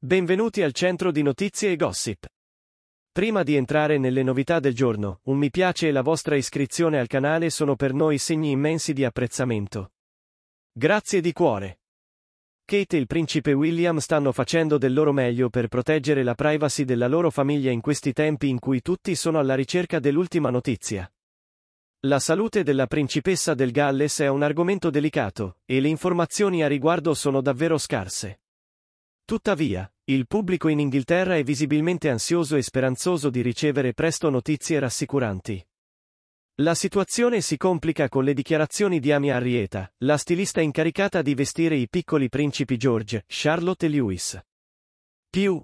Benvenuti al centro di notizie e gossip. Prima di entrare nelle novità del giorno, un mi piace e la vostra iscrizione al canale sono per noi segni immensi di apprezzamento. Grazie di cuore. Kate e il principe William stanno facendo del loro meglio per proteggere la privacy della loro famiglia in questi tempi in cui tutti sono alla ricerca dell'ultima notizia. La salute della principessa del Galles è un argomento delicato, e le informazioni a riguardo sono davvero scarse. Tuttavia, il pubblico in Inghilterra è visibilmente ansioso e speranzoso di ricevere presto notizie rassicuranti. La situazione si complica con le dichiarazioni di Amy Arrieta, la stilista incaricata di vestire i piccoli principi George, Charlotte e Lewis. Più.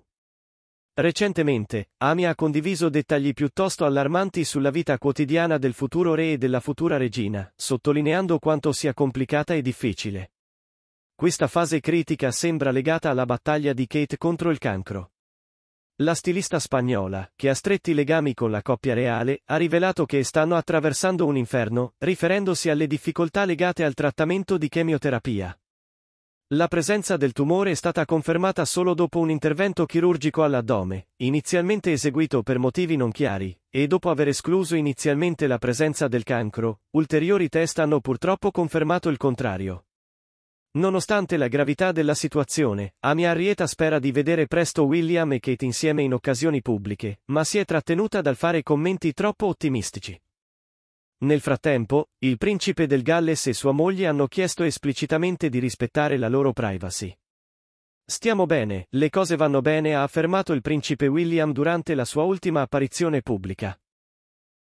Recentemente, Amy ha condiviso dettagli piuttosto allarmanti sulla vita quotidiana del futuro re e della futura regina, sottolineando quanto sia complicata e difficile. Questa fase critica sembra legata alla battaglia di Kate contro il cancro. La stilista spagnola, che ha stretti legami con la coppia reale, ha rivelato che stanno attraversando un inferno, riferendosi alle difficoltà legate al trattamento di chemioterapia. La presenza del tumore è stata confermata solo dopo un intervento chirurgico all'addome, inizialmente eseguito per motivi non chiari, e dopo aver escluso inizialmente la presenza del cancro, ulteriori test hanno purtroppo confermato il contrario. Nonostante la gravità della situazione, Amy Arrieta spera di vedere presto William e Kate insieme in occasioni pubbliche, ma si è trattenuta dal fare commenti troppo ottimistici. Nel frattempo, il principe del Galles e sua moglie hanno chiesto esplicitamente di rispettare la loro privacy. Stiamo bene, le cose vanno bene ha affermato il principe William durante la sua ultima apparizione pubblica.